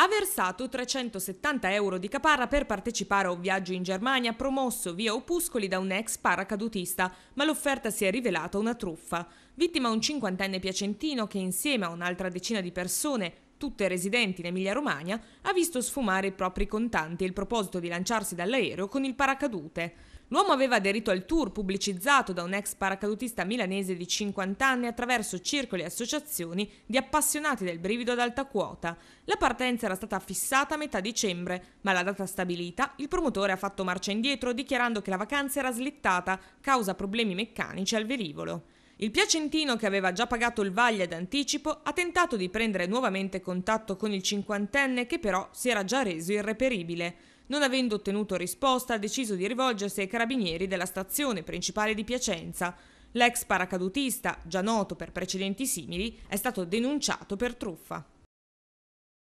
Ha versato 370 euro di caparra per partecipare a un viaggio in Germania promosso via opuscoli da un ex paracadutista, ma l'offerta si è rivelata una truffa. Vittima un cinquantenne piacentino che insieme a un'altra decina di persone tutte residenti in Emilia-Romagna, ha visto sfumare i propri contanti e il proposito di lanciarsi dall'aereo con il paracadute. L'uomo aveva aderito al tour pubblicizzato da un ex paracadutista milanese di 50 anni attraverso circoli e associazioni di appassionati del brivido ad alta quota. La partenza era stata fissata a metà dicembre, ma alla data stabilita il promotore ha fatto marcia indietro dichiarando che la vacanza era slittata causa problemi meccanici al velivolo. Il piacentino, che aveva già pagato il Vaglia d'anticipo, ha tentato di prendere nuovamente contatto con il cinquantenne che però si era già reso irreperibile. Non avendo ottenuto risposta, ha deciso di rivolgersi ai carabinieri della stazione principale di Piacenza. L'ex paracadutista, già noto per precedenti simili, è stato denunciato per truffa.